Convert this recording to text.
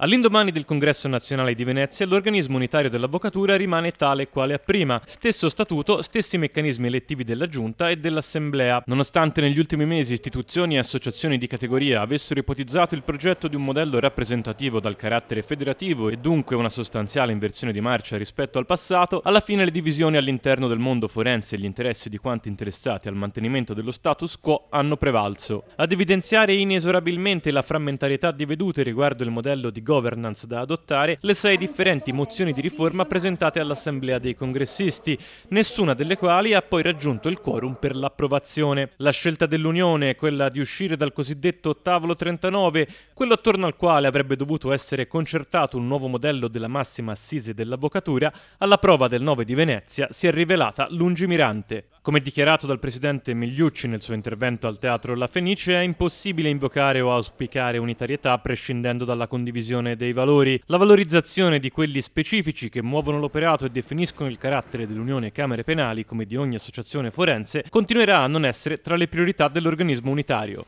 All'indomani del Congresso Nazionale di Venezia, l'organismo unitario dell'avvocatura rimane tale quale a prima, stesso statuto, stessi meccanismi elettivi della Giunta e dell'Assemblea. Nonostante negli ultimi mesi istituzioni e associazioni di categoria avessero ipotizzato il progetto di un modello rappresentativo dal carattere federativo e dunque una sostanziale inversione di marcia rispetto al passato, alla fine le divisioni all'interno del mondo forense e gli interessi di quanti interessati al mantenimento dello status quo hanno prevalso. Ad evidenziare inesorabilmente la frammentarietà di vedute riguardo il modello di governance da adottare le sei differenti mozioni di riforma presentate all'Assemblea dei congressisti, nessuna delle quali ha poi raggiunto il quorum per l'approvazione. La scelta dell'Unione, quella di uscire dal cosiddetto tavolo 39, quello attorno al quale avrebbe dovuto essere concertato un nuovo modello della massima assise dell'avvocatura, alla prova del 9 di Venezia si è rivelata lungimirante. Come dichiarato dal presidente Migliucci nel suo intervento al Teatro La Fenice, è impossibile invocare o auspicare unitarietà prescindendo dalla condivisione dei valori. La valorizzazione di quelli specifici che muovono l'operato e definiscono il carattere dell'Unione Camere Penali, come di ogni associazione forense, continuerà a non essere tra le priorità dell'organismo unitario.